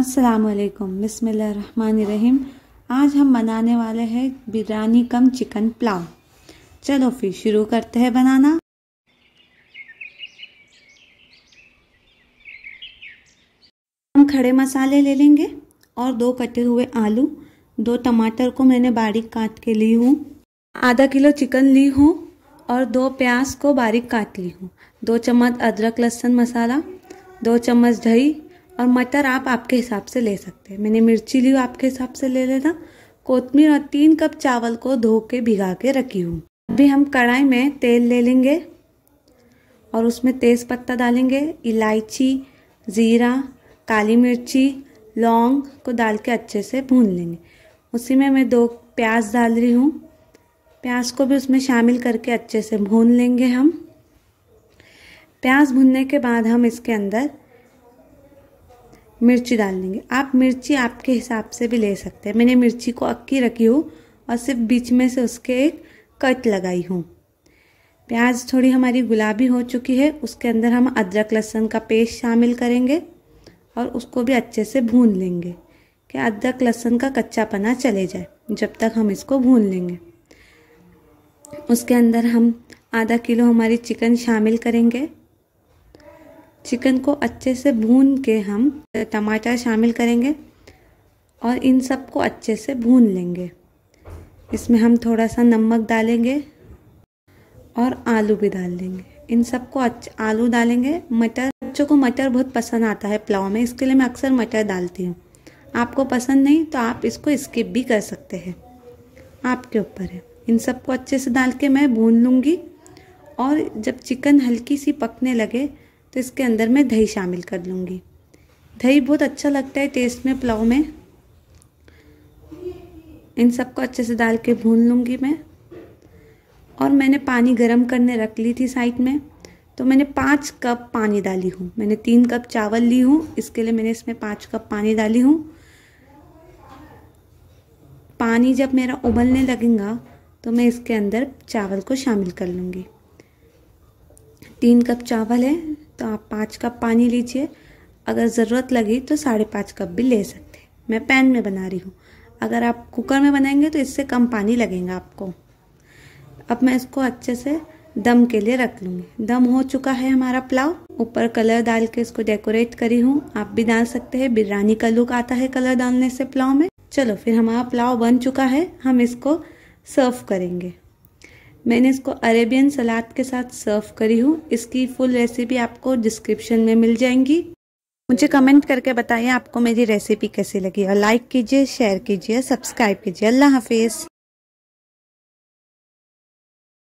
अस्सलाम रहीम आज हम बनाने वाले हैं बिरयानी कम चिकन पुलाव चलो फिर शुरू करते हैं बनाना हम खड़े मसाले ले लेंगे और दो कटे हुए आलू दो टमाटर को मैंने बारीक काट के ली हूँ आधा किलो चिकन ली हूँ और दो प्याज को बारीक काट ली हूँ दो चम्मच अदरक लहसुन मसाला दो चम्मच दही और मटर आप आपके हिसाब से ले सकते हैं मैंने मिर्ची ली आपके हिसाब से ले लेना कोतमीर और तीन कप चावल को धो के भिगा के रखी हूँ अभी हम कढ़ाई में तेल ले लेंगे और उसमें तेज़ पत्ता डालेंगे इलायची ज़ीरा काली मिर्ची लौंग को डाल के अच्छे से भून लेंगे उसी में मैं दो प्याज डाल रही हूँ प्याज को भी उसमें शामिल करके अच्छे से भून लेंगे हम प्याज भूनने के बाद हम इसके अंदर मिर्ची डाल देंगे आप मिर्ची आपके हिसाब से भी ले सकते हैं मैंने मिर्ची को अक्की रखी हूँ और सिर्फ बीच में से उसके एक कट लगाई हूँ प्याज थोड़ी हमारी गुलाबी हो चुकी है उसके अंदर हम अदरक लहसुन का पेस्ट शामिल करेंगे और उसको भी अच्छे से भून लेंगे कि अदरक लहसुन का कच्चा पना चले जाए जब तक हम इसको भून लेंगे उसके अंदर हम आधा किलो हमारी चिकन शामिल करेंगे चिकन को अच्छे से भून के हम टमाटर शामिल करेंगे और इन सब को अच्छे से भून लेंगे इसमें हम थोड़ा सा नमक डालेंगे और आलू भी डाल लेंगे इन सबको आलू डालेंगे मटर बच्चों को मटर बहुत पसंद आता है पुलाव में इसके लिए मैं अक्सर मटर डालती हूँ आपको पसंद नहीं तो आप इसको स्किप भी कर सकते हैं आपके ऊपर है इन सबको अच्छे से डाल के मैं भून लूँगी और जब चिकन हल्की सी पकने लगे तो इसके अंदर मैं दही शामिल कर लूँगी दही बहुत अच्छा लगता है टेस्ट में पुलाव में इन सबको अच्छे से डाल के भून लूँगी मैं और मैंने पानी गरम करने रख ली थी साइड में तो मैंने पाँच कप पानी डाली हूँ मैंने तीन कप चावल ली हूँ इसके लिए मैंने इसमें पाँच कप पानी डाली हूँ पानी जब मेरा उबलने लगेगा तो मैं इसके अंदर चावल को शामिल कर लूँगी तीन कप चावल है तो आप पाँच कप पानी लीजिए अगर ज़रूरत लगी तो साढ़े पाँच कप भी ले सकते हैं मैं पैन में बना रही हूँ अगर आप कुकर में बनाएंगे तो इससे कम पानी लगेगा आपको अब मैं इसको अच्छे से दम के लिए रख लूँगी दम हो चुका है हमारा पुलाव ऊपर कलर डाल के इसको डेकोरेट करी हूँ आप भी डाल सकते हैं बिरयानी का लुक आता है कलर डालने से पुलाव में चलो फिर हमारा पुलाव बन चुका है हम इसको सर्व करेंगे मैंने इसको अरेबियन सलाद के साथ सर्व करी हूँ इसकी फुल रेसिपी आपको डिस्क्रिप्शन में मिल जाएंगी मुझे कमेंट करके बताइए आपको मेरी रेसिपी कैसी लगी और लाइक कीजिए शेयर कीजिए सब्सक्राइब कीजिए अल्लाह हाफिज़